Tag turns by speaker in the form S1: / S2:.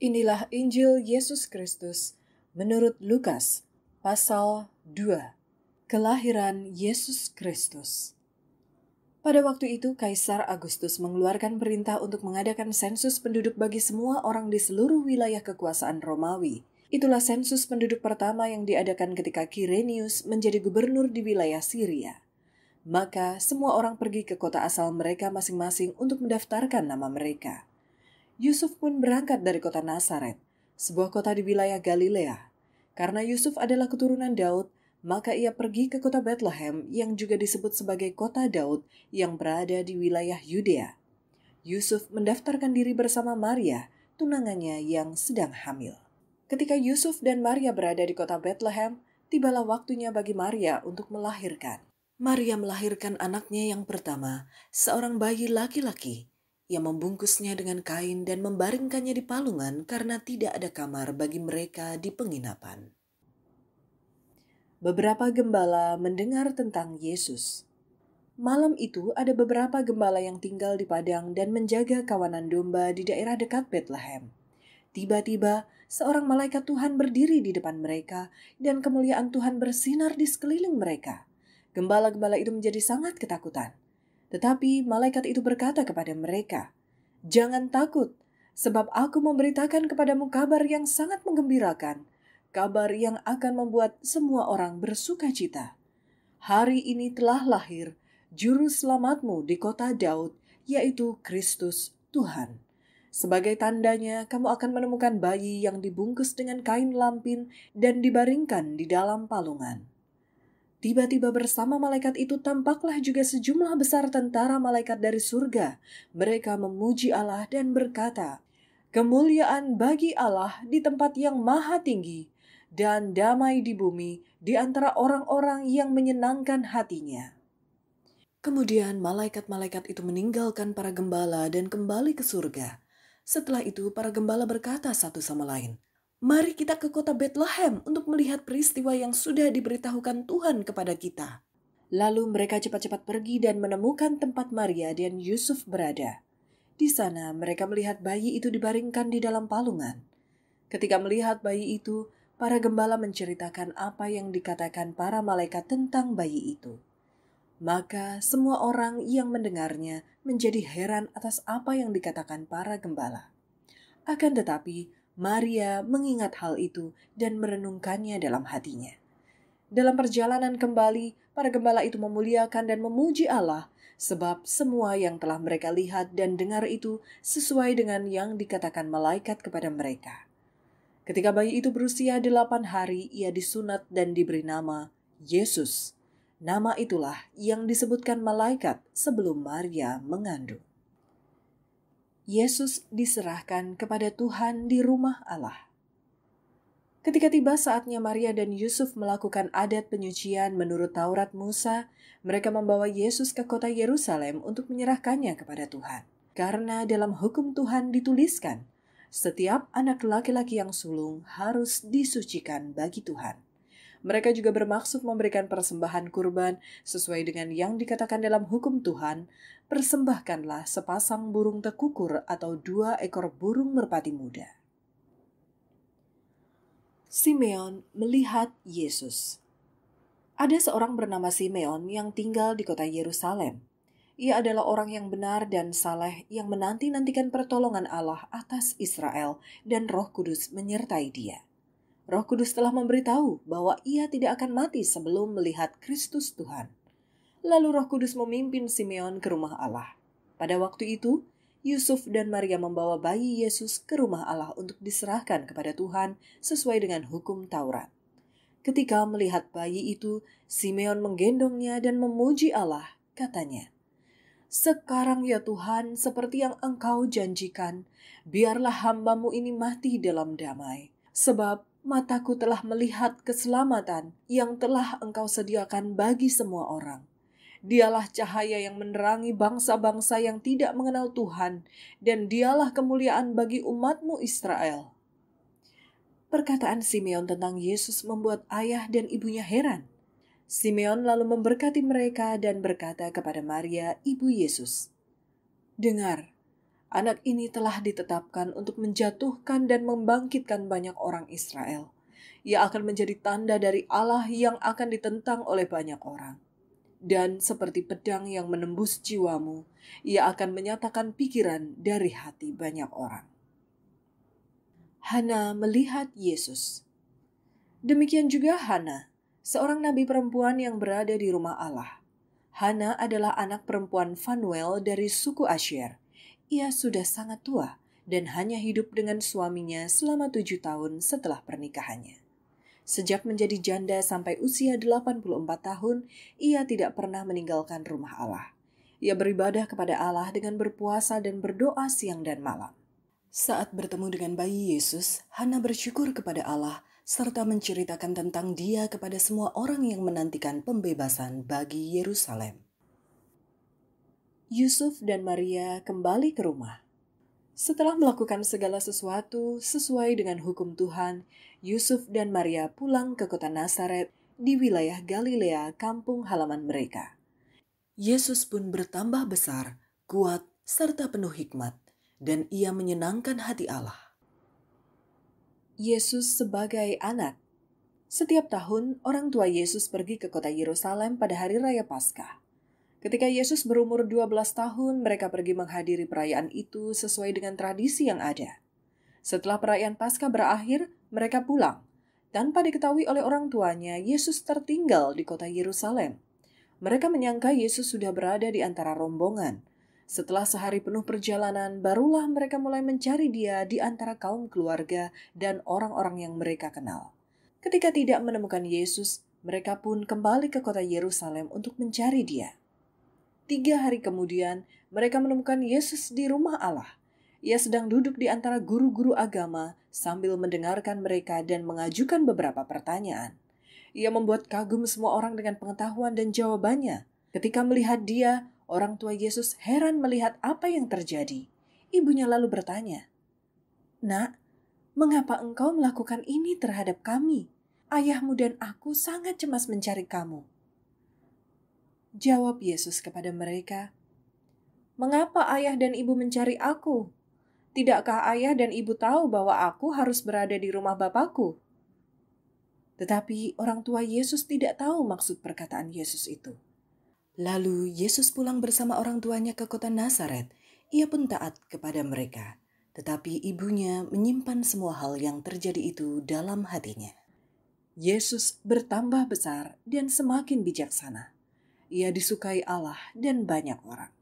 S1: Inilah Injil Yesus Kristus menurut Lukas pasal 2 Kelahiran Yesus Kristus Pada waktu itu Kaisar Agustus mengeluarkan perintah untuk mengadakan sensus penduduk bagi semua orang di seluruh wilayah kekuasaan Romawi. Itulah sensus penduduk pertama yang diadakan ketika Kirenius menjadi gubernur di wilayah Syria. Maka semua orang pergi ke kota asal mereka masing-masing untuk mendaftarkan nama mereka. Yusuf pun berangkat dari kota Nazaret, sebuah kota di wilayah Galilea. Karena Yusuf adalah keturunan Daud, maka ia pergi ke kota Bethlehem yang juga disebut sebagai kota Daud yang berada di wilayah Yudea. Yusuf mendaftarkan diri bersama Maria, tunangannya yang sedang hamil. Ketika Yusuf dan Maria berada di kota Bethlehem, tibalah waktunya bagi Maria untuk melahirkan. Maria melahirkan anaknya yang pertama, seorang bayi laki-laki ia membungkusnya dengan kain dan membaringkannya di palungan karena tidak ada kamar bagi mereka di penginapan. Beberapa gembala mendengar tentang Yesus. Malam itu ada beberapa gembala yang tinggal di padang dan menjaga kawanan domba di daerah dekat Bethlehem. Tiba-tiba, seorang malaikat Tuhan berdiri di depan mereka, dan kemuliaan Tuhan bersinar di sekeliling mereka. Gembala-gembala itu menjadi sangat ketakutan. Tetapi malaikat itu berkata kepada mereka, "Jangan takut, sebab aku memberitakan kepadamu kabar yang sangat menggembirakan, kabar yang akan membuat semua orang bersuka cita. Hari ini telah lahir juru selamatmu di kota Daud, yaitu Kristus Tuhan. Sebagai tandanya, kamu akan menemukan bayi yang dibungkus dengan kain lampin dan dibaringkan di dalam palungan." Tiba-tiba bersama malaikat itu tampaklah juga sejumlah besar tentara malaikat dari surga. Mereka memuji Allah dan berkata, Kemuliaan bagi Allah di tempat yang maha tinggi, dan damai di bumi di antara orang-orang yang menyenangkan hatinya. Kemudian malaikat-malaikat itu meninggalkan para gembala dan kembali ke surga. Setelah itu para gembala berkata satu sama lain, Mari kita ke kota Bethlehem untuk melihat peristiwa yang sudah diberitahukan Tuhan kepada kita. Lalu mereka cepat-cepat pergi dan menemukan tempat Maria dan Yusuf berada. Di sana mereka melihat bayi itu dibaringkan di dalam palungan. Ketika melihat bayi itu, para gembala menceritakan apa yang dikatakan para malaikat tentang bayi itu. Maka semua orang yang mendengarnya menjadi heran atas apa yang dikatakan para gembala. Akan tetapi, Maria mengingat hal itu dan merenungkannya dalam hatinya. Dalam perjalanan kembali, para gembala itu memuliakan dan memuji Allah, sebab semua yang telah mereka lihat dan dengar itu sesuai dengan yang dikatakan malaikat kepada mereka. Ketika bayi itu berusia delapan hari, ia disunat dan diberi nama Yesus. Nama itulah yang disebutkan malaikat sebelum Maria mengandung. Yesus diserahkan kepada Tuhan di rumah Allah. Ketika tiba saatnya Maria dan Yusuf melakukan adat penyucian menurut Taurat Musa, mereka membawa Yesus ke kota Yerusalem untuk menyerahkannya kepada Tuhan. Karena dalam hukum Tuhan dituliskan, setiap anak laki-laki yang sulung harus disucikan bagi Tuhan. Mereka juga bermaksud memberikan persembahan kurban sesuai dengan yang dikatakan dalam hukum Tuhan, persembahkanlah sepasang burung tekukur atau dua ekor burung merpati muda. Simeon melihat Yesus. Ada seorang bernama Simeon yang tinggal di kota Yerusalem. Ia adalah orang yang benar dan saleh yang menanti-nantikan pertolongan Allah atas Israel dan Roh Kudus menyertai dia. Roh Kudus telah memberitahu bahwa ia tidak akan mati sebelum melihat Kristus Tuhan. Lalu Roh Kudus memimpin Simeon ke rumah Allah. Pada waktu itu, Yusuf dan Maria membawa bayi Yesus ke rumah Allah untuk diserahkan kepada Tuhan sesuai dengan hukum Taurat. Ketika melihat bayi itu, Simeon menggendongnya dan memuji Allah, katanya, "Sekarang ya Tuhan, seperti yang Engkau janjikan, biarlah hambamu ini mati dalam damai, sebab mataku telah melihat keselamatan yang telah engkau sediakan bagi semua orang. Dialah cahaya yang menerangi bangsa-bangsa yang tidak mengenal Tuhan, dan dialah kemuliaan bagi umatmu Israel. Perkataan Simeon tentang Yesus membuat ayah dan ibunya heran. Simeon lalu memberkati mereka dan berkata kepada Maria, ibu Yesus, Dengar, anak ini telah ditetapkan untuk menjatuhkan dan membangkitkan banyak orang Israel. Ia akan menjadi tanda dari Allah yang akan ditentang oleh banyak orang. Dan seperti pedang yang menembus jiwamu, ia akan menyatakan pikiran dari hati banyak orang. Hana melihat Yesus. Demikian juga Hana, seorang nabi perempuan yang berada di rumah Allah. Hana adalah anak perempuan Fanuel dari suku Asyir ia sudah sangat tua dan hanya hidup dengan suaminya selama tujuh tahun setelah pernikahannya. Sejak menjadi janda sampai usia 84 tahun, ia tidak pernah meninggalkan rumah Allah. Ia beribadah kepada Allah dengan berpuasa dan berdoa siang dan malam. Saat bertemu dengan bayi Yesus, Hana bersyukur kepada Allah serta menceritakan tentang dia kepada semua orang yang menantikan pembebasan bagi Yerusalem. Yusuf dan Maria kembali ke rumah. Setelah melakukan segala sesuatu sesuai dengan hukum Tuhan, Yusuf dan Maria pulang ke kota Nazaret di wilayah Galilea, kampung halaman mereka. Yesus pun bertambah besar, kuat, serta penuh hikmat, dan ia menyenangkan hati Allah. Yesus sebagai anak. Setiap tahun, orang tua Yesus pergi ke kota Yerusalem pada hari raya Paskah. Ketika Yesus berumur 12 tahun, mereka pergi menghadiri perayaan itu sesuai dengan tradisi yang ada. Setelah perayaan Paskah berakhir, mereka pulang. Tanpa diketahui oleh orang tuanya, Yesus tertinggal di kota Yerusalem. Mereka menyangka Yesus sudah berada di antara rombongan. Setelah sehari penuh perjalanan, barulah mereka mulai mencari dia di antara kaum keluarga dan orang-orang yang mereka kenal. Ketika tidak menemukan Yesus, mereka pun kembali ke kota Yerusalem untuk mencari dia. Tiga hari kemudian, mereka menemukan Yesus di rumah Allah. Ia sedang duduk di antara guru-guru agama sambil mendengarkan mereka dan mengajukan beberapa pertanyaan. Ia membuat kagum semua orang dengan pengetahuan dan jawabannya. Ketika melihat dia, orang tua Yesus heran melihat apa yang terjadi. Ibunya lalu bertanya, "Nak, mengapa engkau melakukan ini terhadap kami? Ayahmu dan aku sangat cemas mencari kamu." Jawab Yesus kepada mereka, "Mengapa ayah dan ibu mencari aku? Tidakkah ayah dan ibu tahu bahwa aku harus berada di rumah Bapakku?" Tetapi orang tua Yesus tidak tahu maksud perkataan Yesus itu. Lalu Yesus pulang bersama orang tuanya ke kota Nazaret. Ia pun taat kepada mereka, tetapi ibunya menyimpan semua hal yang terjadi itu dalam hatinya. Yesus bertambah besar dan semakin bijaksana. Ia disukai Allah dan banyak orang.